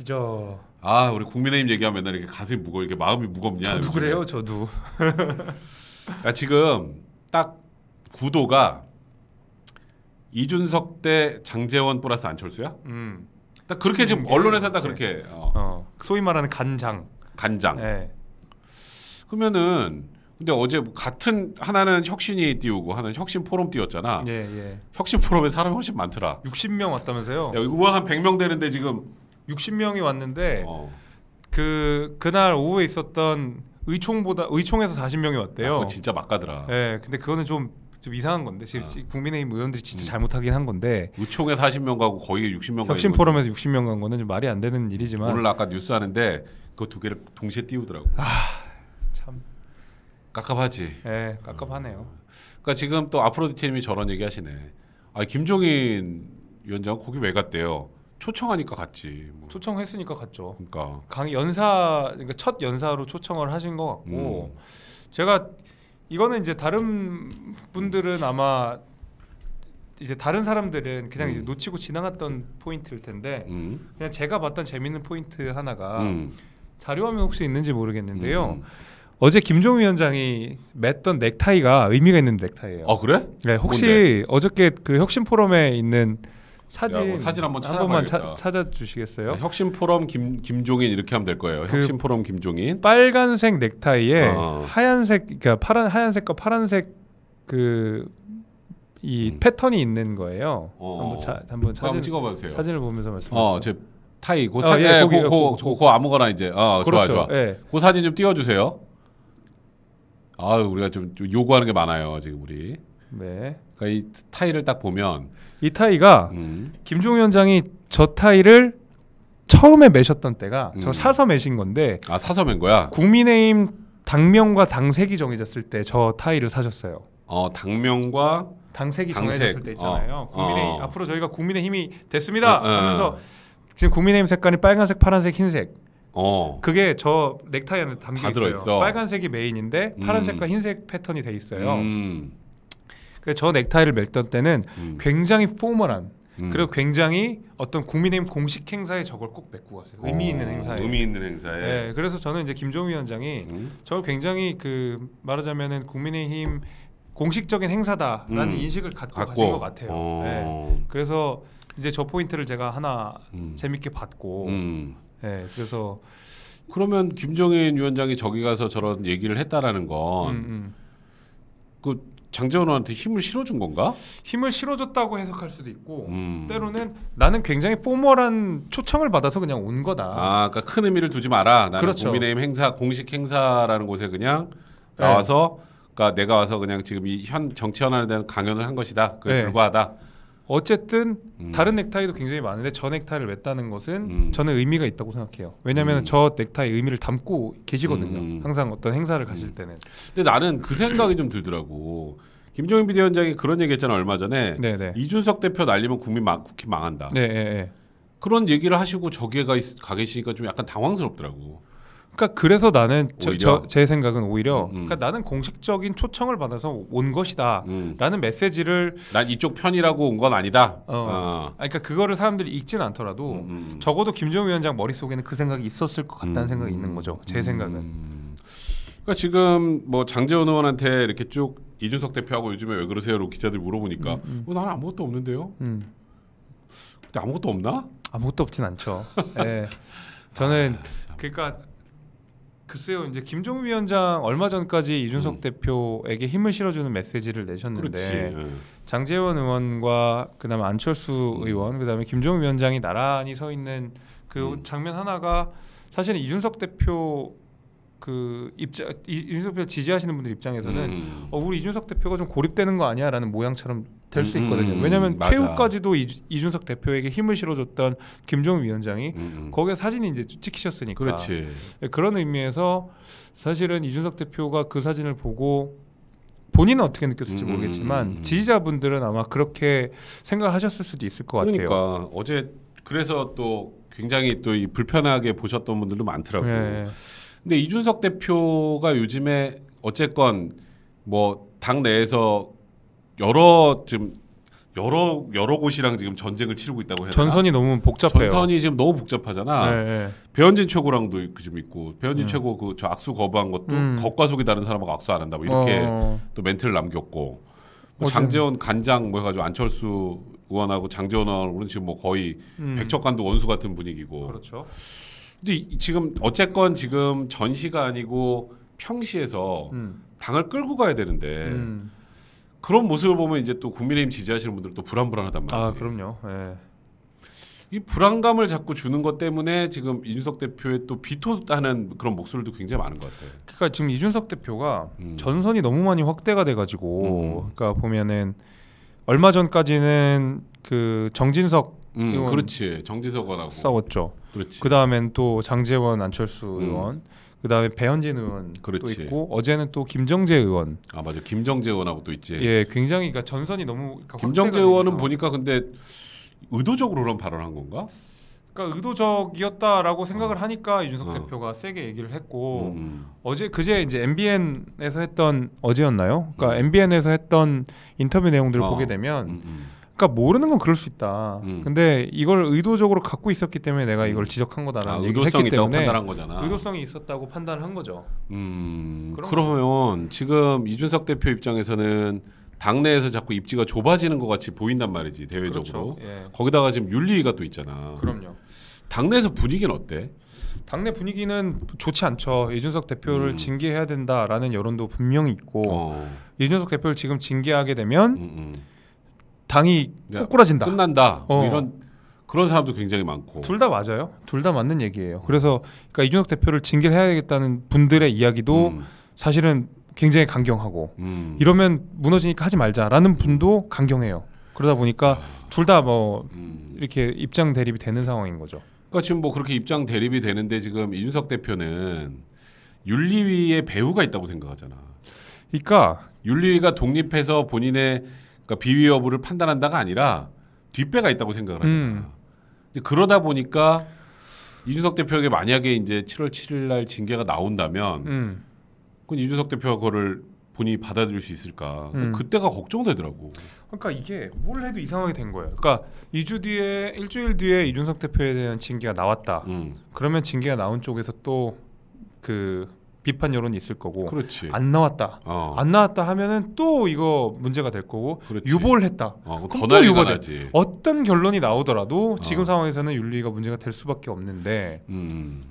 그죠. 아 우리 국민의힘 얘기하면 맨날 이렇게 가슴이 무거 워 이게 마음이 무겁냐. 저도 요즘에. 그래요, 저도. 야, 지금 딱 구도가 이준석 대 장재원 플러스 안철수야. 음. 딱 그렇게 지금 음, 언론에서 딱 예. 그렇게 네. 어. 어. 소위 말하는 간장. 간장. 네. 그러면은 근데 어제 같은 하나는 혁신이 띄우고 하나는 혁신 포럼 띄웠잖아. 예, 예. 혁신 포럼에 사람이 훨씬 많더라. 60명 왔다면서요? 야, 의원 한 100명 되는데 지금 60명이 왔는데 어. 그 그날 오후에 있었던 의총보다 의총에서 40명이 왔대요. 아, 진짜 막가더라. 예. 네, 근데 그거는 좀, 좀 이상한 건데 지금 아. 국민의힘 의원들이 진짜 음. 잘못하긴 한 건데 의총에 40명 가고 거의 60명 혁신 포럼에서 60명 간 거는 좀 말이 안 되는 일이지만 오늘 아까 뉴스 하는데 그두 개를 동시에 띄우더라고. 아, 참 깝깝하지. 예, 네, 깝깝하네요. 어. 그러니까 지금 또 아프로디티님이 저런 얘기 하시네. 아, 김종인 위원장 거기 왜 갔대요? 초청하니까 갔지. 뭐. 초청했으니까 갔죠. 그러니까 강 연사 그러니까 첫 연사로 초청을 하신 것 같고 음. 제가 이거는 이제 다른 분들은 아마 이제 다른 사람들은 그냥 음. 이제 놓치고 지나갔던 포인트일 텐데 음. 그냥 제가 봤던 재밌는 포인트 하나가 음. 자료화면 혹시 있는지 모르겠는데요. 음. 어제 김종 위원장이 맸던 넥타이가 의미가 있는 넥타이예요. 아 그래? 네, 혹시 뭔데? 어저께 그 혁신 포럼에 있는 사진 뭐 사진 한번 찾아만 찾아주시겠어요? 네, 혁신 포럼 김 김종인 이렇게 하면 될 거예요. 그 혁신 포럼 김종인 빨간색 넥타이에 어. 하얀색 그러니까 파란 하얀색과 파란색 그이 음. 패턴이 있는 거예요. 어. 한번 차, 한번 사진 찍어봐세요 사진을 보면서 말씀하세요. 어, 타이 고사 어, 예, 예 고, 고, 고, 아무거나 이제 어, 그렇죠. 좋아 좋아. 예. 그 사진 좀 띄워주세요. 아 우리가 좀 요구하는 게 많아요 지금 우리. 네. 그이 그러니까 타이를 딱 보면 이 타이가 음. 김종 위원장이 저 타이를 처음에 매셨던 때가 음. 저 사서 매신 건데 아 사서 맨 거야? 국민의힘 당명과 당색이 정해졌을 때 저 타이를 사셨어요. 어 당명과 당색이 당색. 정해졌을 때 있잖아요. 어. 국민의 어. 앞으로 저희가 국민의힘이 됐습니다 어, 어, 하면서 지금 국민의힘 색깔이 빨간색, 파란색, 흰색. 어. 그게 저 넥타이 안에 담겨 있어요. 있어. 빨간색이 메인인데 파란색과 음. 흰색 패턴이 돼 있어요. 음. 그저 넥타이를 맺던 때는 음. 굉장히 포멀한 음. 그리고 굉장히 어떤 국민의힘 공식 행사에 저걸 꼭맺고 가세요. 의미 있는 행사에. 의미 있는 행사에. 네, 그래서 저는 이제 김종 위원장이 음. 저 굉장히 그 말하자면은 국민의힘 공식적인 행사다라는 음. 인식을 갖고, 갖고. 가신 것 같아요. 어. 네, 그래서 이제 저 포인트를 제가 하나 음. 재밌게 봤고, 음. 네, 그래서 그러면 김종인 위원장이 저기 가서 저런 얘기를 했다라는 건. 그 장재원한테 힘을 실어준 건가? 힘을 실어줬다고 해석할 수도 있고 음. 때로는 나는 굉장히 포멀한 초청을 받아서 그냥 온 거다. 아, 그러니까 큰 의미를 두지 마라. 나는 그렇죠. 국민의힘 행사 공식 행사라는 곳에 그냥 네. 나와서 네. 그러니까 내가 와서 그냥 지금 이 현 정치 현안에 대한 강연을 한 것이다. 그에 네. 불과하다. 어쨌든 음. 다른 넥타이도 굉장히 많은데 저 넥타이를 맸다는 것은 음. 저는 의미가 있다고 생각해요. 왜냐하면 음. 저 넥타이 의미를 담고 계시거든요. 음, 음, 음. 항상 어떤 행사를 가실 때는. 근데 나는 그 생각이 좀 들더라고. 김종인 비대위원장이 그런 얘기했잖아 얼마 전에 네네. 네. 이준석 대표 날리면 국민 망, 국회 망한다. 네, 네, 그런 얘기를 하시고 저기에 가, 가 계시니까 좀 약간 당황스럽더라고. 그러니까 그래서 나는 저, 저, 제 생각은 오히려 음, 음. 그러니까 나는 공식적인 초청을 받아서 온 것이다라는 음. 메시지를 난 이쪽 편이라고 온 건 아니다. 어. 어. 그러니까 그거를 사람들이 읽진 않더라도 음. 음. 적어도 김정은 위원장 머릿속에는 그 생각이 있었을 것 같다는 음. 생각이 있는 거죠. 제 생각은. 그러니까 지금 뭐 장재원 의원한테 이렇게 쭉 이준석 대표하고 요즘에 왜 그러세요로 기자들 물어보니까 어, 나는 아무것도 없는데요. 근데 아무것도 없나? 아무것도 없진 않죠. 예. 저는 아, 그러니까 글쎄요, 이제 김종인 위원장 얼마 전까지 이준석 음. 대표에게 힘을 실어주는 메시지를 내셨는데 그렇지. 예. 장재원 의원과 그다음 안철수 음. 의원, 그다음에 김종인 위원장이 나란히 서 있는 그 음. 장면 하나가 사실은 이준석 대표 그 입장 이준석 대표 지지하시는 분들 입장에서는 음. 어, 우리 이준석 대표가 좀 고립되는 거 아니야라는 모양처럼 될수 있거든요. 음, 음 왜냐하면 최후까지도 이준석 대표에게 힘을 실어줬던 김종인 위원장이 음, 음, 거기에 사진이 제 찍히셨으니까. 그렇지. 네, 그런 의미에서 사실은 이준석 대표가 그 사진을 보고 본인은 어떻게 느꼈을지 음, 모르겠지만 지지자분들은 아마 그렇게 생각하셨을 수도 있을 것 그러니까, 같아요. 그러니까 어제 그래서 또 굉장히 또 불편하게 보셨던 분들도 많더라고요. 네. 근데 이준석 대표가 요즘에 어쨌건 뭐당 내에서 여러 지금 여러 여러 곳이랑 지금 전쟁을 치르고 있다고 해요. 전선이 너무 복잡해요. 전선이 지금 너무 복잡하잖아. 네, 네. 배현진 최고랑도 지금 있고 배현진 음. 최고 그저 악수 거부한 것도 음. 겉과 속이 다른 사람하고 악수 안 한다고 뭐 이렇게 어. 또 멘트를 남겼고 뭐 장재원 간장 뭐 해가지고 안철수 의원하고 장재원 의원은 지금 뭐 거의 음. 백척간도 원수 같은 분위기고. 그렇죠. 근데 지금 어쨌건 지금 전시가 아니고 평시에서 음. 당을 끌고 가야 되는데. 음. 그런 모습을 보면 이제 또 국민의힘 지지하시는 분들도 불안불안하단 아, 말이지. 아 그럼요. 예. 이 불안감을 자꾸 주는 것 때문에 지금 이준석 대표의 또 비토하는 그런 목소리도 굉장히 많은 것 같아요. 그러니까 지금 이준석 대표가 음. 전선이 너무 많이 확대가 돼가지고, 음. 그러니까 보면은 얼마 전까지는 그 정진석 음, 의원 그렇지 정진석 의원하고 싸웠죠. 그렇지. 그 다음엔 또 장재원 안철수 음. 의원 그다음에 배현진 의원 그렇지. 또 있고 어제는 또 김정재 의원 아 맞아 김정재 의원하고 또 있지 예 굉장히 그니까 전선이 너무 그러니까 김정재 의원은 보니까 근데 의도적으로 는 발언한 건가? 그니까 의도적이었다라고 생각을 어. 하니까 이준석 어. 대표가 세게 얘기를 했고 음. 음. 어제 그제 이제 MBN에서 했던 어제였나요? 그니까 음. MBN에서 했던 인터뷰 내용들을 어. 보게 되면 음, 음. 그러니까 모르는 건 그럴 수 있다. 음. 근데 이걸 의도적으로 갖고 있었기 때문에 내가 이걸 음. 지적한 거다라는 아, 의도성이 했기 때문에 판단한 거잖아. 의도성이 있었다고 판단한 거죠. 음, 그러면 지금 이준석 대표 입장에서는 당내에서 자꾸 입지가 좁아지는 것 같이 보인단 말이지 대외적으로. 그렇죠. 예. 거기다가 지금 윤리위가 또 있잖아. 그럼요. 당내에서 분위기는 어때? 당내 분위기는 좋지 않죠. 이준석 대표를 음. 징계해야 된다라는 여론도 분명히 있고 어. 이준석 대표를 지금 징계하게 되면. 음, 음. 당이 그러니까 꼬꾸라진다. 끝난다. 뭐 어. 뭐 이런 그런 사람도 굉장히 많고. 둘 다 맞아요. 둘 다 맞는 얘기예요. 그래서 그러니까 이준석 대표를 징계해야겠다는 분들의 이야기도 음. 사실은 굉장히 강경하고 음. 이러면 무너지니까 하지 말자라는 분도 강경해요. 그러다 보니까 아. 둘 다뭐 음. 이렇게 입장 대립이 되는 상황인 거죠. 그러니까 지금 뭐 그렇게 입장 대립이 되는데 지금 이준석 대표는 윤리위에 배우가 있다고 생각하잖아. 그러니까 윤리위가 독립해서 본인의 그러니까 비위 여부를 판단한다가 아니라 뒷배가 있다고 생각을 하잖아요. 음. 그러다 보니까 이준석 대표에게 만약에 이제 7월 7일 날 징계가 나온다면 음. 그 이준석 대표가 그를 본인이 받아들일 수 있을까? 음. 그때가 걱정되더라고. 그러니까 이게 뭘 해도 이상하게 된 거예요. 그러니까 2주 뒤에 일주일 뒤에 이준석 대표에 대한 징계가 나왔다. 음. 그러면 징계가 나온 쪽에서 또그 비판 여론이 있을 거고 그렇지. 안 나왔다 어. 안 나왔다 하면은 또 이거 문제가 될 거고 그렇지. 유보를 했다 어, 그럼 또 유보돼 나지. 어떤 결론이 나오더라도 지금 어. 상황에서는 윤리가 문제가 될 수밖에 없는데 음.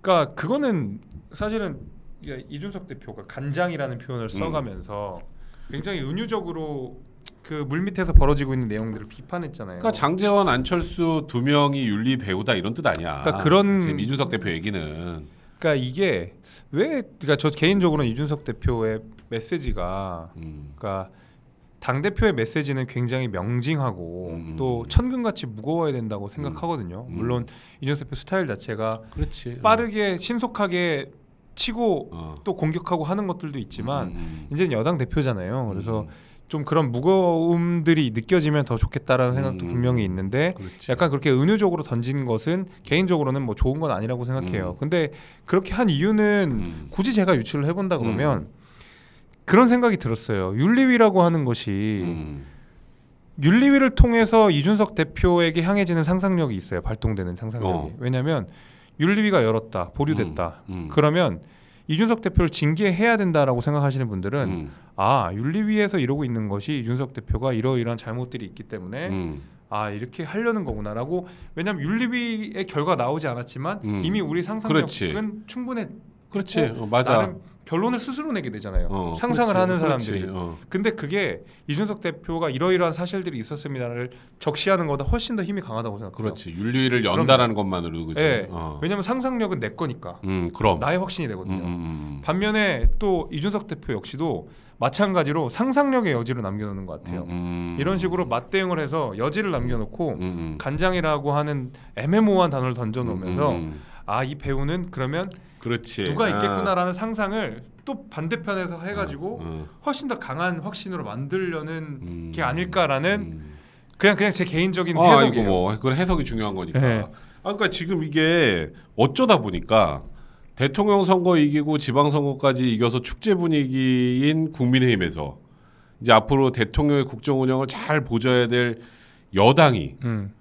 그러니까 그거는 사실은 이준석 대표가 간장이라는 표현을 음. 써가면서 음. 굉장히 은유적으로 그물 밑에서 벌어지고 있는 내용들을 비판했잖아요. 그러니까 장재원, 안철수 두 명이 윤리 배우다 이런 뜻 아니야. 그러니까 그런 지금 이준석 대표 얘기는 그러니까 이게 왜 그러니까 저 개인적으로는 이준석 대표의 메시지가 음. 그러니까 당 대표의 메시지는 굉장히 명징하고 음. 음. 또 천근같이 무거워야 된다고 음. 생각하거든요. 음. 물론 이준석 대표 스타일 자체가 그렇지. 빠르게 어. 신속하게 치고 어. 또 공격하고 하는 것들도 있지만 음. 음 이제는 여당 대표잖아요. 그래서 음. 좀 그런 무거움들이 느껴지면 더 좋겠다라는 생각도 음, 분명히 있는데 그렇지. 약간 그렇게 은유적으로 던진 것은 개인적으로는 뭐 좋은 건 아니라고 생각해요. 음. 근데 그렇게 한 이유는 음. 굳이 제가 유추를 해본다 그러면 음. 그런 생각이 들었어요. 윤리위라고 하는 것이 음. 윤리위를 통해서 이준석 대표에게 향해지는 상상력이 있어요. 발동되는 상상력이. 어. 왜냐하면 윤리위가 열었다, 보류됐다. 음. 그러면 이준석 대표를 징계해야 된다라고 생각하시는 분들은 음. 아 윤리위에서 이러고 있는 것이 윤석 대표가 이러이러한 잘못들이 있기 때문에 음. 아 이렇게 하려는 거구나라고 왜냐하면 윤리위의 결과 나오지 않았지만 음. 이미 우리 상상력은 충분해 그렇지 어, 맞아 결론을 스스로 내게 되잖아요 어, 상상을 그렇지. 하는 사람들이 그렇지. 어. 근데 그게 이준석 대표가 이러이러한 사실들이 있었습니다를 적시하는 것보다 훨씬 더 힘이 강하다고 생각해요 그렇지 윤리위를 연다라는 것만으로도 그죠 네. 예. 어. 왜냐하면 상상력은 내 거니까 음, 그럼 나의 확신이 되거든요 음, 음, 음. 반면에 또 이준석 대표 역시도 마찬가지로 상상력의 여지를 남겨놓는 것 같아요. 음, 음. 이런 식으로 맞대응을 해서 여지를 남겨놓고 음. 음. 간장이라고 하는 애매모호한 단어를 던져놓으면서 음, 아이 배우는 그러면 그렇지. 누가 아. 있겠구나라는 아. 상상을 또 반대편에서 해가지고 어, 훨씬 더 강한 확신으로 만들려는 게 아닐까라는 그냥 그냥 제 개인적인 아, 해석이에요. 이거 뭐, 뭐그 해석이 중요한 거니까. 네. 아, 그러니까 지금 이게 어쩌다 보니까 대통령 선거 이기고 지방선거까지 이겨서 축제 분위기인 국민의힘에서 이제 앞으로 대통령의 국정 운영을 잘 보좌해야 될 여당이 음.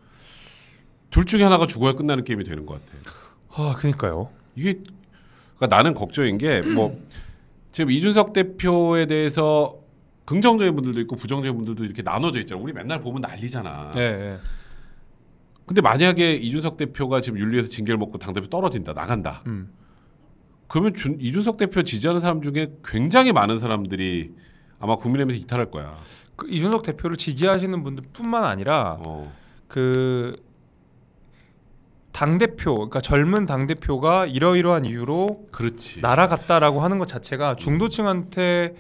둘 중에 하나가 죽어야 끝나는 게임이 되는 것 같아요. 아, 그니까요. 이게 그러니까 나는 걱정인 게 뭐 지금 이준석 대표에 대해서 긍정적인 분들도 있고 부정적인 분들도 이렇게 나눠져 있잖아. 우리 맨날 보면 난리잖아. 예, 예, 근데 만약에 이준석 대표가 지금 윤리에서 징계를 먹고 당 대표 떨어진다, 나간다. 음. 그러면 준, 이준석 대표 지지하는 사람 중에 굉장히 많은 사람들이 아마 국민의힘에서 이탈할 거야. 그 이준석 대표를 지지하시는 분들뿐만 아니라 어. 그당 대표, 그러니까 젊은 당 대표가 이러이러한 이유로 그렇지. 날아갔다라고 하는 것 자체가 중도층한테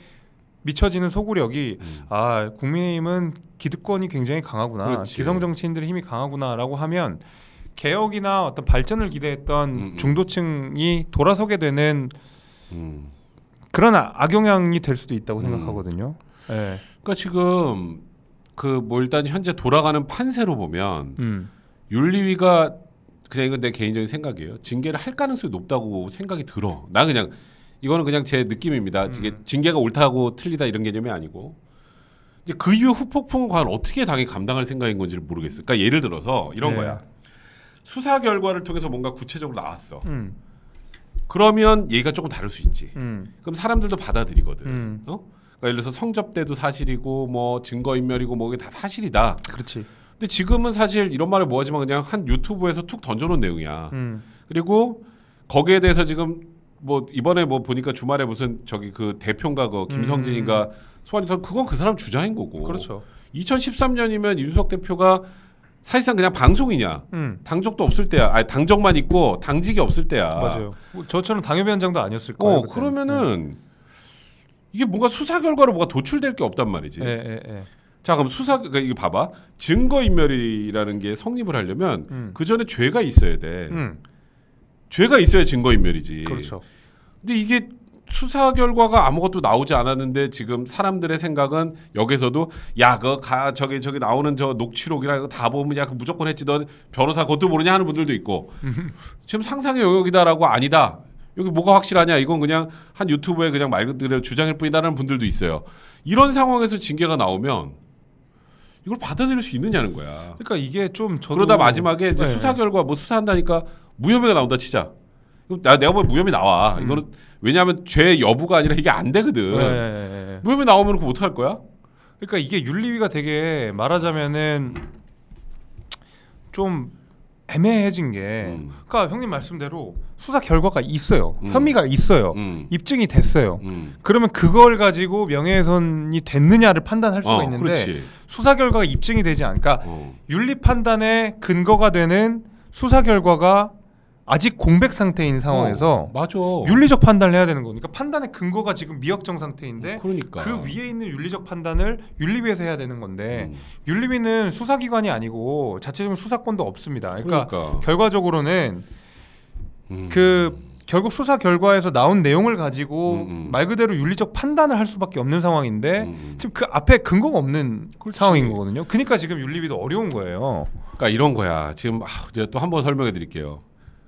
미쳐지는 소구력이 음. 아 국민의힘은 기득권이 굉장히 강하구나, 그렇지. 기성 정치인들의 힘이 강하구나라고 하면 개혁이나 어떤 발전을 기대했던 음, 음. 중도층이 돌아서게 되는 음. 그런 아, 악영향이 될 수도 있다고 음. 생각하거든요. 네. 그러니까 지금 그뭐 일단 현재 돌아가는 판세로 보면 윤리위가 그냥 이건 내 개인적인 생각이에요. 징계를 할 가능성이 높다고 생각이 들어. 나 그냥 이거는 그냥 제 느낌입니다. 음. 이게 징계가 옳다고 틀리다 이런 개념이 아니고 이제 그 이후 후폭풍 과연 어떻게 당이 감당할 생각인 건지를 모르겠어요. 그러니까 예를 들어서 이런 네. 거야. 수사 결과를 통해서 뭔가 구체적으로 나왔어. 음. 그러면 얘기가 조금 다를 수 있지. 음. 그럼 사람들도 받아들이거든. 음. 어? 그러니까 예를 들어서 성접대도 사실이고 뭐 증거 인멸이고 뭐 이게 다 사실이다. 그렇지. 근데 지금은 사실 이런 말을 뭐하지만 그냥 한 유튜브에서 툭 던져놓은 내용이야. 음. 그리고 거기에 대해서 지금 뭐 이번에 뭐 보니까 주말에 무슨 저기 그 대표인가 그 김성진인가 음. 소환이 그건 그 사람 주장인 거고. 그렇죠. 2013년이면 윤석 대표가 사실상 그냥 방송이냐. 음. 당적도 없을 때야. 아니 당적만 있고 당직이 없을 때야. 맞아요. 뭐 저처럼 당협위원장도 아니었을 거예요. 어, 그러면은 네. 이게 뭔가 수사 결과로 뭐가 도출될 게 없단 말이지. 에, 에, 에. 자 그럼 수사 그러니까 이거 봐봐 증거 인멸이라는 게 성립을 하려면 음. 그 전에 죄가 있어야 돼. 음. 죄가 있어야 증거 인멸이지. 그렇죠. 근데 이게 수사 결과가 아무것도 나오지 않았는데 지금 사람들의 생각은 여기서도 야그 저기 저기 나오는 저 녹취록이라 이거 다 보면 야 그 무조건 했지 너 변호사 그것도 모르냐 하는 분들도 있고 지금 상상의 영역이다라고 아니다 여기 뭐가 확실하냐 이건 그냥 한 유튜브에 그냥 말 그대로 주장일 뿐이다라는 분들도 있어요 이런 상황에서 징계가 나오면 이걸 받아들일 수 있느냐는 거야 그러니까 이게 좀 저도... 그러다 마지막에 네. 수사 결과 뭐 수사한다니까 무혐의가 나온다 치자 그럼 나, 내가 보면 무혐의 나와. 음. 이거는 왜냐하면 죄 여부가 아니라 이게 안 되거든. 네. 무혐의 나오면 그럼 어할 거야? 그러니까 이게 윤리위가 되게 말하자면은 좀 애매해진 게 음. 그러니까 형님 말씀대로 수사 결과가 있어요 음. 혐의가 있어요 음. 입증이 됐어요 음. 그러면 그걸 가지고 명예훼손이 됐느냐를 판단할 수가 어, 있는데 그렇지. 수사 결과가 입증이 되지 않까 그러니까 어. 윤리 판단의 근거가 되는 수사 결과가 아직 공백 상태인 어, 상황에서 어, 맞아. 윤리적 판단을 해야 되는 거니까 판단의 근거가 지금 미확정 상태인데 음, 그러니까. 그 위에 있는 윤리적 판단을 윤리위에서 해야 되는 건데 음. 윤리위는 수사기관이 아니고 자체적으로 수사권도 없습니다. 그러니까, 그러니까. 결과적으로는 음. 그 결국 수사 결과에서 나온 내용을 가지고 음음. 음. 말 그대로 윤리적 판단을 할 수밖에 없는 상황인데 음, 음 지금 그 앞에 근거가 없는 그렇지. 상황인 거거든요. 그러니까 지금 윤리비도 어려운 거예요. 그러니까 이런 거야. 지금 아, 제가 또한번 설명해 드릴게요.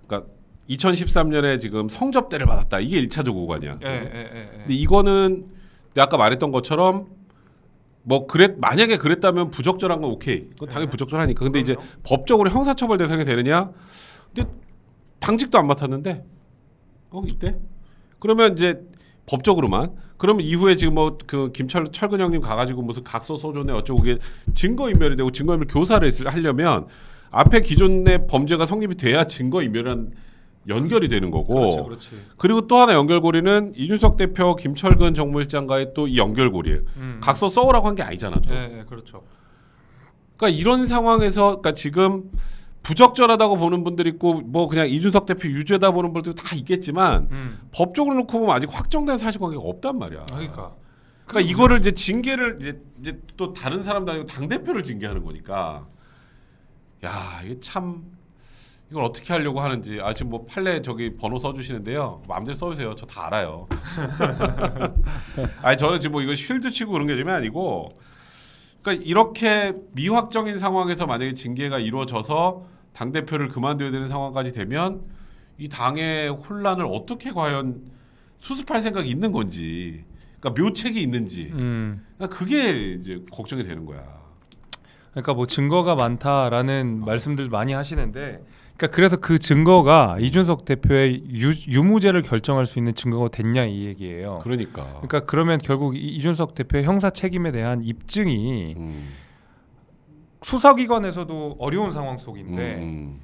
그러니까 2013년에 지금 성접대를 받았다. 이게 1차적 오관이야. 예, 예, 예, 예, 근데 이거는 아까 말했던 것처럼 뭐 그랬 만약에 그랬다면 부적절한 건 오케이. 그건 당연히 예. 부적절하니까. 근데 이제 법적으로 형사처벌 대상이 되느냐? 근데 당직도 안 맡았는데 어 이때 그러면 이제 법적으로만 그러면 이후에 지금 뭐 그 김철 철근 형님 가가지고 무슨 각서 소존에 어쩌고 이게 증거 인멸이 되고 증거 인멸 교사를 했을 하려면 앞에 기존의 범죄가 성립이 돼야 증거 인멸한 연결이 되는 거고. 그렇지, 그렇지. 그리고 또 하나 연결고리는 이준석 대표 김철근 정무일장과의 또 이 연결고리예요. 음. 각서 써오라고 한 게 아니잖아. 또. 예, 예, 그렇죠. 그러니까 이런 상황에서 그러니까 지금 부적절하다고 보는 분들 있고 뭐 그냥 이준석 대표 유죄다 보는 분들도 다 있겠지만 음. 법적으로 놓고 보면 아직 확정된 사실관계가 없단 말이야. 아, 그러니까. 그러니까 이거를 이제 징계를 이제, 이제 또 다른 사람도 아니고 당 대표를 징계하는 거니까 야 이게 참 이걸 어떻게 하려고 하는지 아 지금 뭐 판례 저기 번호 써주시는데요 마음대로 써주세요 저 다 알아요 아니 저는 지금 뭐 이거 쉴드 치고 그런 게 아니고 그러니까 이렇게 미확정인 상황에서 만약에 징계가 이루어져서 당 대표를 그만둬야 되는 상황까지 되면 이 당의 혼란을 어떻게 과연 수습할 생각이 있는 건지 그러니까 묘책이 있는지 음. 그러니까 그게 이제 걱정이 되는 거야. 그러니까 뭐 증거가 많다라는 말씀들 많이 하시는데 그러니까 그래서 그 증거가 이준석 대표의 유, 무죄를 결정할 수 있는 증거가 됐냐 이 얘기예요. 그러니까. 그러니까 그러면 결국 이, 이준석 대표의 형사 책임에 대한 입증이 음. 수사기관에서도 어려운 상황 속인데 음. 음.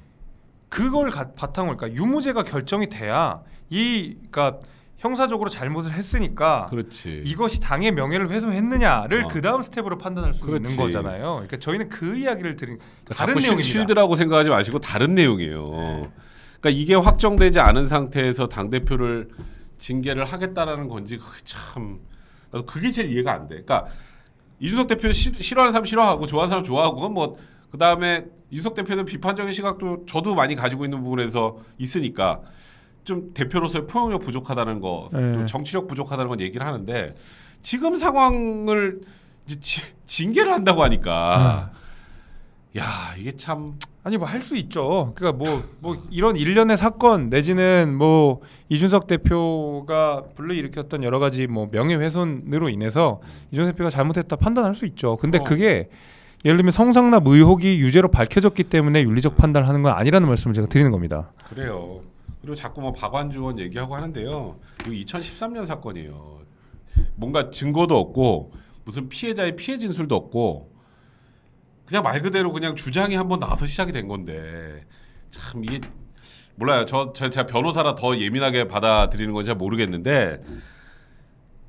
그걸 바탕으로 그러니까 유무죄가 결정이 돼야 이 그러니까 형사적으로 잘못을 했으니까 그렇지. 이것이 당의 명예를 훼손했느냐를 아. 어. 그 다음 스텝으로 판단할 수 그렇지. 있는 거잖아요. 그러니까 저희는 그 이야기를 드린 그러니까 다른 내용입니다. 실드라고 생각하지 마시고 다른 내용이에요. 네. 그러니까 이게 확정되지 않은 상태에서 당 대표를 징계를 하겠다라는 건지 참 그게 제일 이해가 안 돼. 그러니까 이준석 대표 싫어하는 사람 싫어하고 좋아하는 사람 좋아하고 뭐 그다음에 이준석 대표는 비판적인 시각도 저도 많이 가지고 있는 부분에서 있으니까 좀 대표로서의 포용력 부족하다는 거, 네. 또 정치력 부족하다는 건 얘기를 하는데 지금 상황을 지, 징계를 한다고 하니까 네. 야 이게 참 아니 뭐 할 수 있죠. 그러니까 뭐뭐 뭐 이런 일련의 사건 내지는 뭐 이준석 대표가 불러일으켰던 여러 가지 뭐 명예훼손으로 인해서 이준석 대표가 잘못했다 판단할 수 있죠. 근데 어. 그게 예를 들면 성상납 의혹이 유죄로 밝혀졌기 때문에 윤리적 판단을 하는 건 아니라는 말씀을 제가 드리는 겁니다. 그래요. 그리고 자꾸 뭐 박완주원 얘기하고 하는데요. 이 2013년 사건이에요. 뭔가 증거도 없고 무슨 피해자의 피해 진술도 없고 그냥 말 그대로 그냥 주장이 한번 나와서 시작이 된 건데 참 이게 몰라요. 저 제가 변호사라 더 예민하게 받아들이는 건잘 모르겠는데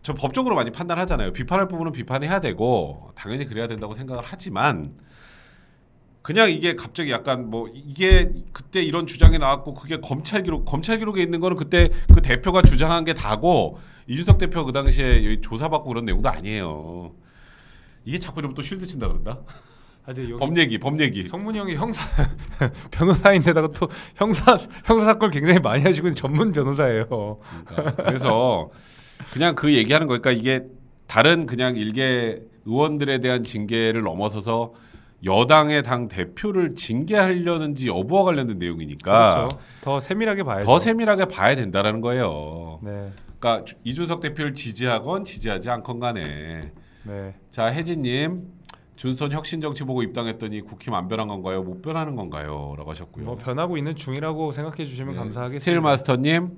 저 법적으로 많이 판단하잖아요. 비판할 부분은 비판해야 되고 당연히 그래야 된다고 생각을 하지만 그냥 이게 갑자기 약간 뭐 이게 그때 이런 주장이 나왔고 그게 검찰 기록 검찰 기록에 있는 거는 그때 그 대표가 주장한 게 다고 이준석 대표 그 당시에 조사받고 그런 내용도 아니에요. 이게 자꾸 이러면 또 쉴드 친다 그런다. 법 아, 얘기, 법 얘기. 성문 형이 형사 변호사인데다가 또 형사 형사 사건 굉장히 많이 하시고 있는 전문 변호사예요. 그러니까. 그래서 그냥 그 얘기하는 거니까 이게 다른 그냥 일개 의원들에 대한 징계를 넘어서서 여당의 당 대표를 징계하려는지 여부와 관련된 내용이니까 그렇죠. 더 세밀하게 봐야 더 세밀하게 봐야 된다라는 거예요. 네. 그러니까 이준석 대표를 지지하건 지지하지 않건 간에 네. 자 혜진님 준선 혁신 정치 보고 입당했더니 국힘 안 변한 건가요? 못 변하는 건가요?라고 하셨고요. 뭐 변하고 있는 중이라고 생각해 주시면 네. 감사하겠습니다. 스틸 마스터님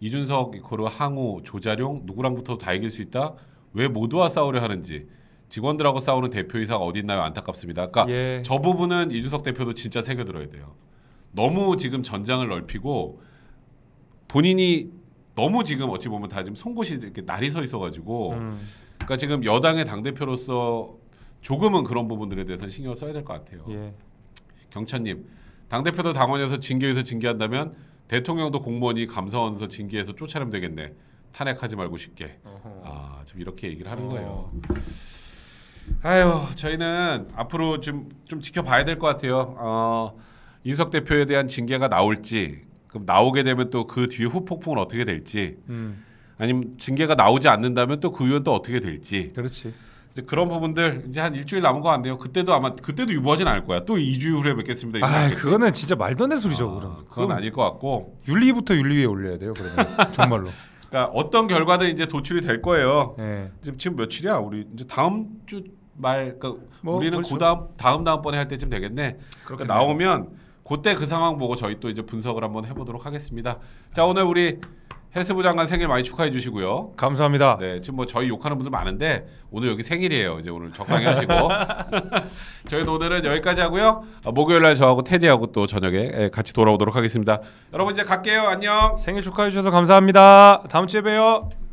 이준석 이코르 항우 조자룡 누구랑부터 다 이길 수 있다. 왜 모두와 싸우려 하는지 직원들하고 싸우는 대표이사가 어디 있나요? 안타깝습니다. 아까 그러니까 예. 저 부분은 이준석 대표도 진짜 새겨들어야 돼요. 너무 지금 전장을 넓히고 본인이 너무 지금 어찌 보면 다 지금 송곳이 이렇게 날이 서 있어가지고 음. 그러니까 지금 여당의 당 대표로서 조금은 그런 부분들에 대해서 신경 을 써야 될 것 같아요. 예. 경찬님 당 대표도 당원에서 징계해서 징계한다면 대통령도 공무원이 감사원에서 징계해서 쫓아내면 되겠네. 탄핵하지 말고 쉽게. 어허. 아, 지금 이렇게 얘기를 하는 어. 거예요. 아유 저희는 앞으로 좀, 좀 지켜봐야 될 것 같아요. 어, 인석 대표에 대한 징계가 나올지 그럼 나오게 되면 또 그 뒤에 후폭풍은 어떻게 될지 음. 아니면 징계가 나오지 않는다면 또 그 의원 또 어떻게 될지 그렇지. 이제 그런 부분들 이제 한 일주일 남은 거 같네요. 그때도 아마 그때도 유보하진 않을 거야. 또 2주 후에 뵙겠습니다. 아, 그거는 진짜 말도 안 되는 소리죠, 아, 그럼. 그건 아닐 것 같고 윤리부터 윤리위에 올려야 돼요, 그러면 정말로. 그러니까 어떤 결과든 이제 도출이 될 거예요. 네. 지금 지금 며칠이야? 우리 이제 다음 주 말, 그러니까 뭐, 우리는 그렇죠. 그 다음 다음 다음 번에 할 때쯤 되겠네. 그렇게 그러니까 나오면 그때 그 상황 보고 저희 또 이제 분석을 한번 해보도록 하겠습니다. 자 오늘 우리 헬스부 장관 생일 많이 축하해 주시고요. 감사합니다. 네, 지금 뭐 저희 욕하는 분들 많은데 오늘 여기 생일이에요. 이제 오늘 적당히 하시고. 저희 오늘은 여기까지 하고요. 목요일 날 저하고 테디하고 또 저녁에 예, 같이 돌아오도록 하겠습니다. 여러분 이제 갈게요. 안녕. 생일 축하해 주셔서 감사합니다. 다음 주에 봬요.